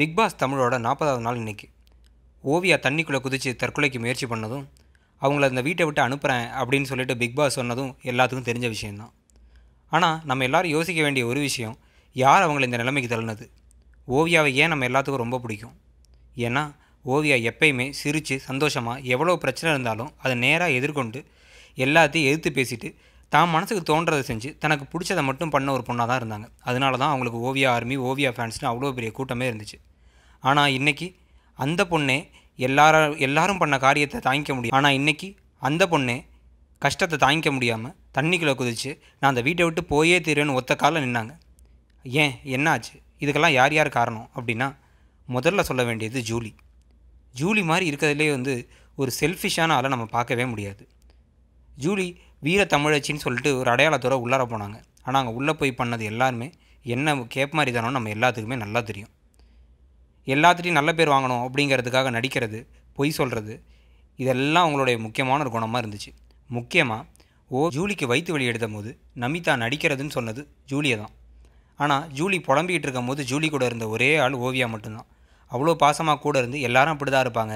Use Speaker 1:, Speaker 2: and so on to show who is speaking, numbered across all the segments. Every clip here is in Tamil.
Speaker 1: பிக் பாஸ் தமிழோட நாற்பதாவது நாள் இன்றைக்கி ஓவியா தண்ணிக்குள்ளே குதித்து தற்கொலைக்கு முயற்சி பண்ணதும் அவங்கள இந்த வீட்டை விட்டு அனுப்புகிறேன் அப்படின்னு சொல்லிட்டு பிக் பாஸ் சொன்னதும் எல்லாத்துக்கும் தெரிஞ்ச விஷயந்தான் ஆனால் நம்ம எல்லோரும் யோசிக்க வேண்டிய ஒரு விஷயம் யார் அவங்களை இந்த நிலைமைக்கு தள்ளினது ஓவியாவை ஏன் நம்ம எல்லாத்துக்கும் ரொம்ப பிடிக்கும் ஏன்னா ஓவியா எப்பயுமே சிரித்து சந்தோஷமாக எவ்வளோ பிரச்சனை இருந்தாலும் அதை நேராக எதிர்கொண்டு எல்லாத்தையும் எதிர்த்து பேசிட்டு தான் மனசுக்கு தோன்றதை செஞ்சு தனக்கு பிடிச்சதை மட்டும் பண்ண ஒரு பொண்ணாக தான் இருந்தாங்க அதனால தான் அவங்களுக்கு ஓவியா ஆர்மி ஓவியா ஃபேன்ஸ்னு அவ்வளோ பெரிய கூட்டமே இருந்துச்சு ஆனால் இன்றைக்கி அந்த பொண்ணே எல்லாரும் எல்லாரும் பண்ண காரியத்தை தாங்கிக்க முடியும் ஆனால் இன்றைக்கி அந்த பொண்ணே கஷ்டத்தை தாங்கிக்க முடியாமல் தண்ணிக்குள்ளே குதித்து நான் அந்த வீட்டை விட்டு போயே தீருன்னு ஒத்த காலில் நின்னாங்க ஏன் என்னாச்சு இதுக்கெல்லாம் யார் யார் காரணம் அப்படின்னா முதல்ல சொல்ல வேண்டியது ஜூலி ஜூலி மாதிரி இருக்கிறதுலே வந்து ஒரு செல்ஃபிஷான ஆளை நம்ம பார்க்கவே முடியாது ஜூலி வீர தமிழச்சின்னு சொல்லிட்டு ஒரு அடையாளத்தோட உள்ளார போனாங்க ஆனால் அங்கே உள்ளே போய் பண்ணது எல்லாருமே என்ன கேப் மாதிரி தானோ நம்ம எல்லாத்துக்குமே நல்லா தெரியும் எல்லாத்துட்டையும் நல்ல பேர் வாங்கணும் அப்படிங்கிறதுக்காக நடிக்கிறது பொய் சொல்கிறது இதெல்லாம் அவங்களுடைய முக்கியமான ஒரு குணமாக இருந்துச்சு முக்கியமாக ஓ ஜூலிக்கு வயிற்று வழி எடுத்த போது நமிதா நடிக்கிறதுன்னு சொன்னது ஜூலியை தான் ஆனால் ஜூலி புலம்பிக்கிட்டு இருக்கும் போது ஜூலி கூட இருந்த ஒரே ஆள் ஓவியா மட்டும்தான் அவ்வளோ பாசமாக கூட இருந்து எல்லாரும் அப்படி தான் இருப்பாங்க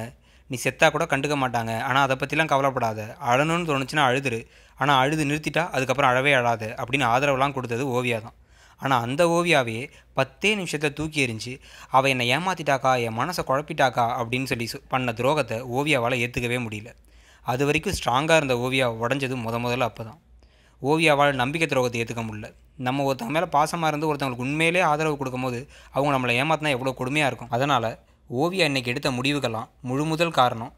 Speaker 1: நீ செத்தா கூட கண்டுக்க மாட்டாங்க ஆனால் அதை பற்றிலாம் கவலைப்படாத அழணும்னு தோணுச்சுன்னா அழுதுரு ஆனால் அழுது நிறுத்திட்டா அதுக்கப்புறம் அழவே அழாது அப்படின்னு ஆதரவுலாம் கொடுத்தது ஓவியா தான் ஆனால் அந்த ஓவியாவே பத்தே நிமிஷத்தில் தூக்கி எறிஞ்சு அவள் என்னை ஏமாற்றிட்டாக்கா என் மனசை குழப்பிட்டாக்கா அப்படின்னு சொல்லி பண்ண துரோகத்தை ஓவியாவால் ஏற்றுக்கவே முடியல அது வரைக்கும் ஸ்ட்ராங்காக இருந்த ஓவியா உடஞ்சது முத முதல்ல அப்போ தான் ஓவியாவால் நம்பிக்கை துரோகத்தை ஏற்றுக்க முடியல நம்ம ஒருத்தவங்க மேலே பாசமாக இருந்து ஒருத்தவங்களுக்கு உண்மையிலே ஆதரவு கொடுக்கும்போது அவங்க நம்மளை ஏமாற்றினா எவ்வளோ கொடுமையாக இருக்கும் அதனால் ஓவியா இன்றைக்கி எடுத்த முடிவுகள்லாம் முழு முதல் காரணம்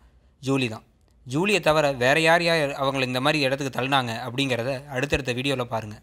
Speaker 1: ஜூலி தான் ஜூலியை தவிர வேறு யார் யார் அவங்களை இந்த மாதிரி இடத்துக்கு தள்ளினாங்க அப்படிங்கிறத அடுத்தடுத்த வீடியோவில் பாருங்கள்